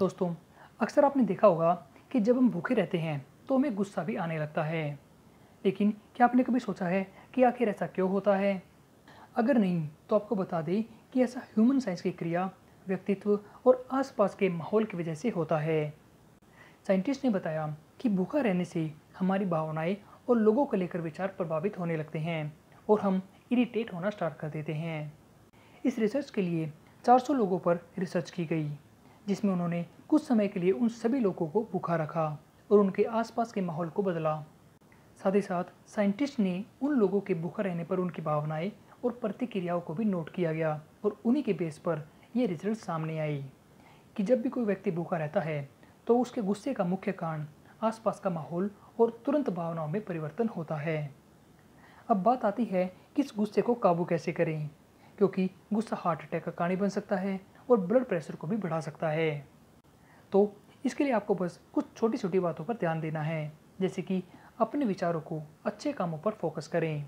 दोस्तों अक्सर आपने देखा होगा कि जब हम भूखे रहते हैं तो हमें गुस्सा भी आने लगता है लेकिन क्या आपने कभी सोचा है कि आखिर ऐसा क्यों होता है अगर नहीं तो आपको बता दें कि ऐसा ह्यूमन साइंस की क्रिया व्यक्तित्व और आसपास के माहौल की वजह से होता है साइंटिस्ट ने बताया कि भूखा रहने से हमारी भावनाएं और लोगों को लेकर विचार प्रभावित होने लगते हैं और हम इरिटेट होना स्टार्ट कर देते हैं इस रिसर्च के लिए 400 लोगों पर रिसर्च की गई जिसमें उन्होंने कुछ समय के लिए उन सभी लोगों को भूखा रखा और उनके आसपास के माहौल को बदला साथ ही साथ साइंटिस्ट ने उन लोगों के भूखा रहने पर उनकी भावनाएं और प्रतिक्रियाओं को भी नोट किया गया और उन्हीं के बेस पर ये रिजल्ट सामने आई कि जब भी कोई व्यक्ति भूखा रहता है तो उसके गुस्से का मुख्य कारण आसपास का माहौल और तुरंत भावनाओं में परिवर्तन होता है अब बात आती है कि इस गुस्से को काबू कैसे करें क्योंकि गुस्सा हार्ट अटैक का कारण बन सकता है और ब्लड प्रेशर को भी बढ़ा सकता है तो इसके लिए आपको बस कुछ छोटी छोटी बातों पर ध्यान देना है जैसे कि अपने विचारों को अच्छे कामों पर फोकस करें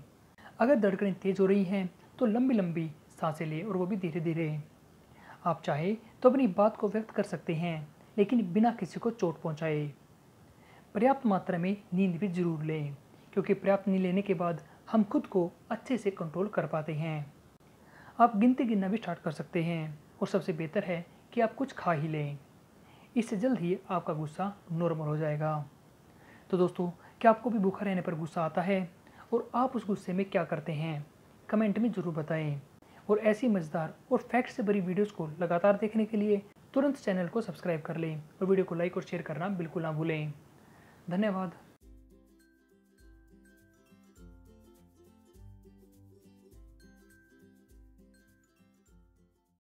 अगर धड़कनें तेज़ हो रही हैं तो लंबी लंबी सांसें लें और वो भी धीरे धीरे आप चाहे तो अपनी बात को व्यक्त कर सकते हैं लेकिन बिना किसी को चोट पहुंचाए पर्याप्त मात्रा में नींद भी जरूर लें क्योंकि पर्याप्त नींद लेने के बाद हम खुद को अच्छे से कंट्रोल कर पाते हैं आप गिनती गिनना भी स्टार्ट कर सकते हैं और सबसे बेहतर है कि आप कुछ खा ही लें इससे जल्द ही आपका गुस्सा नॉर्मल हो जाएगा तो दोस्तों क्या आपको भी भूखा रहने पर गुस्सा आता है और आप उस गुस्से में क्या करते हैं कमेंट में ज़रूर बताएं और ऐसी मज़ेदार और फैक्ट से भरी वीडियोस को लगातार देखने के लिए तुरंत चैनल को सब्सक्राइब कर लें और वीडियो को लाइक और शेयर करना बिल्कुल ना भूलें धन्यवाद